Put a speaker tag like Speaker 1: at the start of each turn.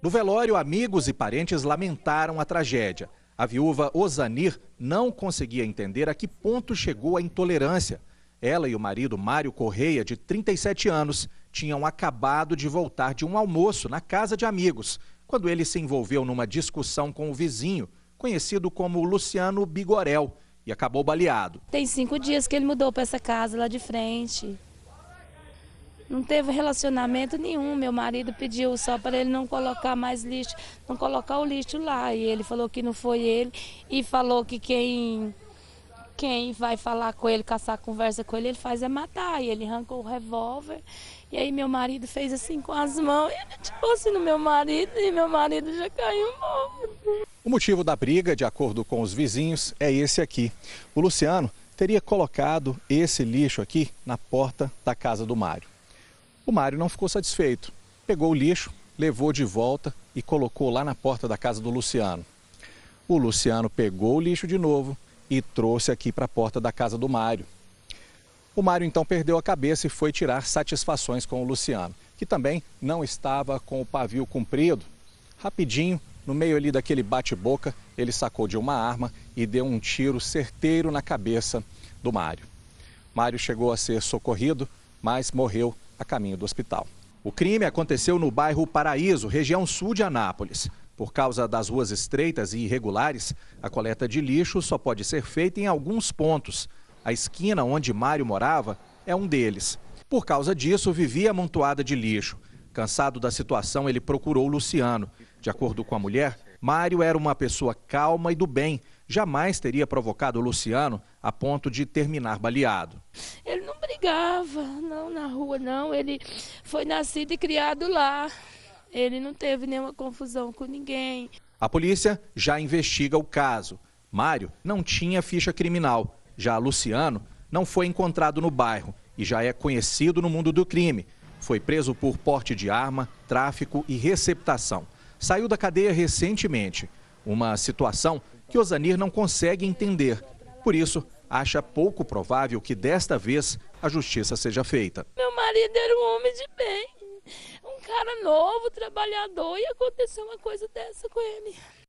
Speaker 1: No velório, amigos e parentes lamentaram a tragédia. A viúva Osanir não conseguia entender a que ponto chegou a intolerância. Ela e o marido Mário Correia, de 37 anos, tinham acabado de voltar de um almoço na casa de amigos, quando ele se envolveu numa discussão com o vizinho, conhecido como Luciano Bigorel, e acabou baleado.
Speaker 2: Tem cinco dias que ele mudou para essa casa lá de frente. Não teve relacionamento nenhum. Meu marido pediu só para ele não colocar mais lixo, não colocar o lixo lá. E ele falou que não foi ele e falou que quem quem vai falar com ele, caçar conversa com ele, ele faz é matar. E ele arrancou o revólver. E aí meu marido fez assim com as mãos. E ele tirou assim no meu marido e meu marido já caiu morto.
Speaker 1: O motivo da briga, de acordo com os vizinhos, é esse aqui. O Luciano teria colocado esse lixo aqui na porta da casa do Mário. O Mário não ficou satisfeito. Pegou o lixo, levou de volta e colocou lá na porta da casa do Luciano. O Luciano pegou o lixo de novo e trouxe aqui para a porta da casa do Mário. O Mário então perdeu a cabeça e foi tirar satisfações com o Luciano, que também não estava com o pavio comprido. Rapidinho, no meio ali daquele bate-boca, ele sacou de uma arma e deu um tiro certeiro na cabeça do Mário. Mário chegou a ser socorrido, mas morreu a caminho do hospital. O crime aconteceu no bairro Paraíso, região sul de Anápolis. Por causa das ruas estreitas e irregulares, a coleta de lixo só pode ser feita em alguns pontos. A esquina onde Mário morava é um deles. Por causa disso, vivia amontoada de lixo. Cansado da situação, ele procurou Luciano. De acordo com a mulher, Mário era uma pessoa calma e do bem. Jamais teria provocado Luciano a ponto de terminar baleado.
Speaker 2: Ele não brigava, rua, não. Ele foi nascido e criado lá. Ele não teve nenhuma confusão com ninguém.
Speaker 1: A polícia já investiga o caso. Mário não tinha ficha criminal. Já Luciano não foi encontrado no bairro e já é conhecido no mundo do crime. Foi preso por porte de arma, tráfico e receptação. Saiu da cadeia recentemente. Uma situação que Osanir não consegue entender. Por isso, acha pouco provável que desta vez a justiça seja feita.
Speaker 2: Meu marido era um homem de bem, um cara novo, trabalhador, e aconteceu uma coisa dessa com ele.